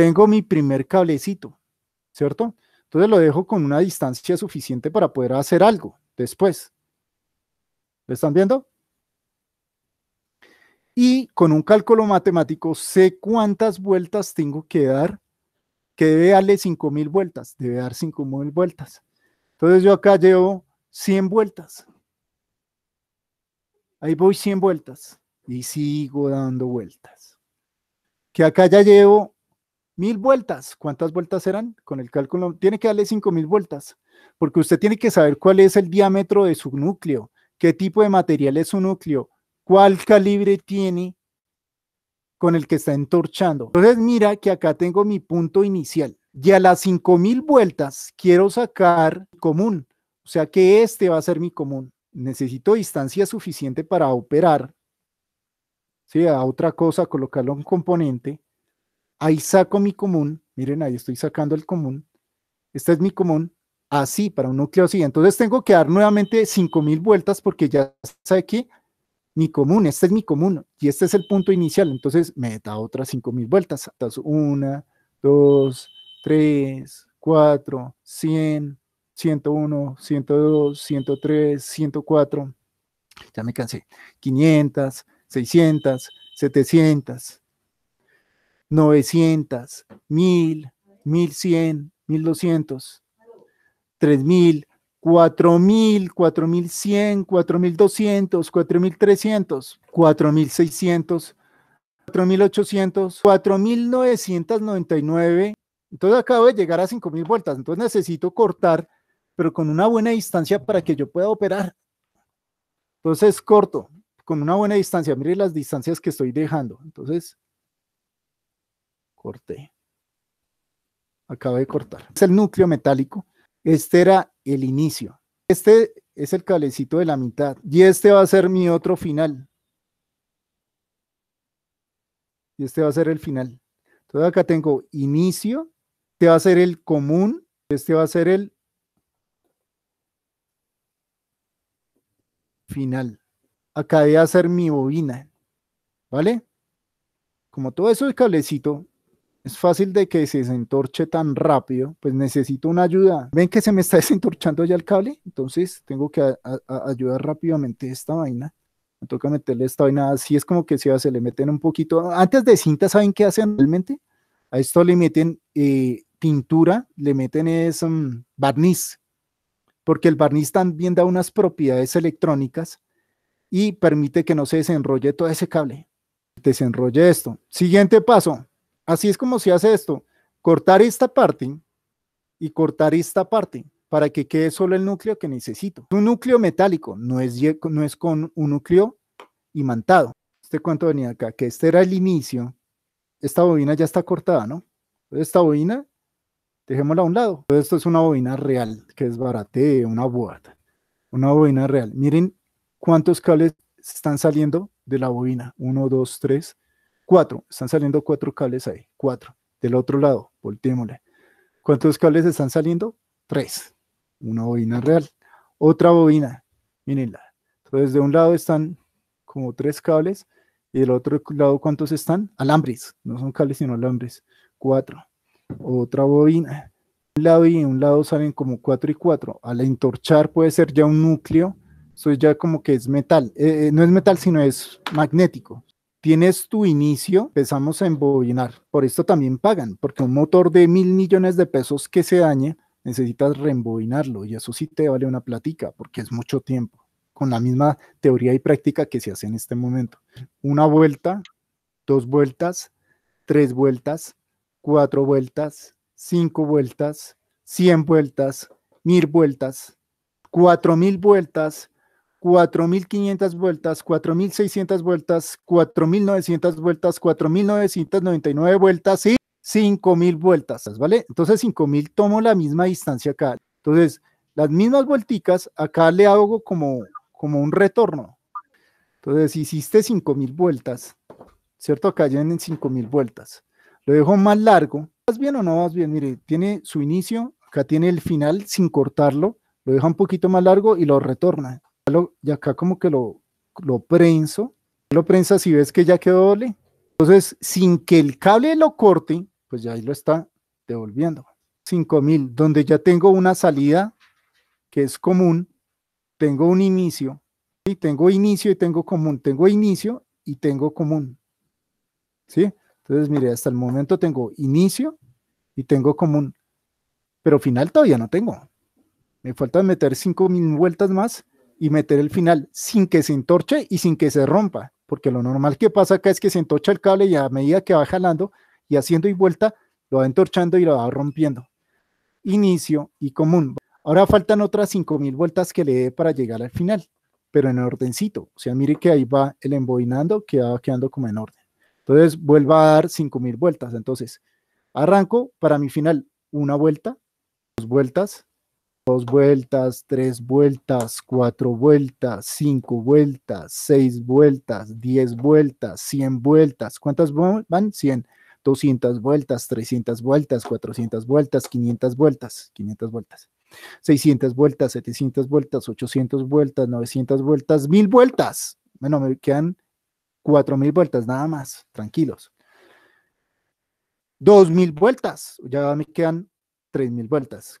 tengo mi primer cablecito, ¿cierto? Entonces lo dejo con una distancia suficiente para poder hacer algo después. ¿Lo están viendo? Y con un cálculo matemático sé cuántas vueltas tengo que dar, que debe darle 5.000 vueltas, debe dar 5.000 vueltas. Entonces yo acá llevo 100 vueltas. Ahí voy 100 vueltas y sigo dando vueltas. Que acá ya llevo mil vueltas. ¿Cuántas vueltas eran? Con el cálculo, tiene que darle cinco mil vueltas, porque usted tiene que saber cuál es el diámetro de su núcleo, qué tipo de material es su núcleo, cuál calibre tiene con el que está entorchando. Entonces mira que acá tengo mi punto inicial y a las mil vueltas quiero sacar común, o sea que este va a ser mi común. Necesito distancia suficiente para operar ¿sí? a otra cosa, colocarlo un componente Ahí saco mi común, miren, ahí estoy sacando el común. Este es mi común, así para un núcleo así. Entonces tengo que dar nuevamente 5000 vueltas porque ya que mi común, este es mi común y este es el punto inicial. Entonces me da otras 5000 vueltas. Entonces, una, dos, tres, cuatro, 100, 101, 102, 103, 104. Ya me cansé. 500, 600, 700, 900, 1000, 1100, 1200, 3000, 4000, 4100, 4200, 4300, 4600, 4800, 4999. Entonces acabo de llegar a 5000 vueltas, entonces necesito cortar, pero con una buena distancia para que yo pueda operar. Entonces corto con una buena distancia, mire las distancias que estoy dejando. Entonces, corté. Acabé de cortar. Es el núcleo metálico. Este era el inicio. Este es el cablecito de la mitad. Y este va a ser mi otro final. Y este va a ser el final. Entonces acá tengo inicio. Este va a ser el común. Este va a ser el final. Acá de hacer mi bobina. ¿Vale? Como todo eso es cablecito, es fácil de que se desentorche tan rápido, pues necesito una ayuda. ¿Ven que se me está desentorchando ya el cable? Entonces tengo que ayudar rápidamente esta vaina. Me toca meterle esta vaina, así es como que se, se le meten un poquito. Antes de cinta, ¿saben qué hacen realmente? A esto le meten eh, tintura. pintura, le meten mm, barniz, porque el barniz también da unas propiedades electrónicas y permite que no se desenrolle todo ese cable. Desenrolle esto. Siguiente paso, Así es como se hace esto. Cortar esta parte y cortar esta parte para que quede solo el núcleo que necesito. Un núcleo metálico, no es, no es con un núcleo imantado. ¿Este cuánto venía acá? Que este era el inicio. Esta bobina ya está cortada, ¿no? esta bobina, dejémosla a un lado. esto es una bobina real, que es barate, una boata. Una bobina real. Miren cuántos cables están saliendo de la bobina. Uno, dos, tres, Cuatro, están saliendo cuatro cables ahí, cuatro. Del otro lado, volteémosle. ¿Cuántos cables están saliendo? Tres. Una bobina real. Otra bobina, mírenla. Entonces, de un lado están como tres cables y del otro lado, ¿cuántos están? Alambres, no son cables sino alambres. Cuatro. Otra bobina. Un lado y un lado salen como cuatro y cuatro. Al entorchar puede ser ya un núcleo, eso ya como que es metal. Eh, eh, no es metal, sino es magnético tienes tu inicio, empezamos a embobinar. Por esto también pagan, porque un motor de mil millones de pesos que se dañe, necesitas reembobinarlo y eso sí te vale una platica, porque es mucho tiempo, con la misma teoría y práctica que se hace en este momento. Una vuelta, dos vueltas, tres vueltas, cuatro vueltas, cinco vueltas, cien vueltas, mil vueltas, cuatro mil vueltas, 4.500 vueltas, 4.600 vueltas, 4.900 vueltas, 4.999 vueltas y 5.000 vueltas, ¿vale? Entonces 5.000 tomo la misma distancia acá. Entonces, las mismas vuelticas, acá le hago como, como un retorno. Entonces, hiciste 5.000 vueltas, ¿cierto? Acá ya en 5.000 vueltas. Lo dejo más largo. ¿Vas bien o no vas bien? Mire, tiene su inicio, acá tiene el final sin cortarlo. Lo deja un poquito más largo y lo retorna y acá como que lo, lo prenso, lo prensa si ves que ya quedó doble. Entonces, sin que el cable lo corte, pues ya ahí lo está devolviendo. 5000, donde ya tengo una salida que es común, tengo un inicio, y tengo inicio y tengo común, tengo inicio y tengo común. ¿Sí? Entonces, mire, hasta el momento tengo inicio y tengo común, pero final todavía no tengo. Me falta meter 5000 vueltas más y meter el final sin que se entorche y sin que se rompa, porque lo normal que pasa acá es que se entorcha el cable y a medida que va jalando y haciendo y vuelta, lo va entorchando y lo va rompiendo. Inicio y común. Ahora faltan otras 5.000 vueltas que le dé para llegar al final, pero en ordencito. O sea, mire que ahí va el embobinando, que va quedando como en orden. Entonces, vuelva a dar 5.000 vueltas. Entonces, arranco para mi final una vuelta, dos vueltas, dos vueltas, tres vueltas, cuatro vueltas, cinco vueltas, seis vueltas, diez vueltas, cien vueltas. ¿Cuántas van? 100. 200 vueltas, 300 vueltas, 400 vueltas, 500 vueltas, 500 vueltas, 600 vueltas, 700 vueltas, 800 vueltas, 900 vueltas, 1000 vueltas. Bueno, me quedan 4000 vueltas nada más, tranquilos. 2000 vueltas, ya me quedan 3000 vueltas.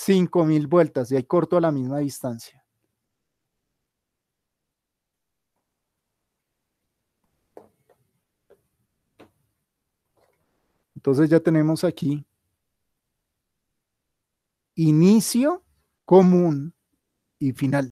5.000 vueltas y hay corto a la misma distancia. Entonces ya tenemos aquí inicio común y final.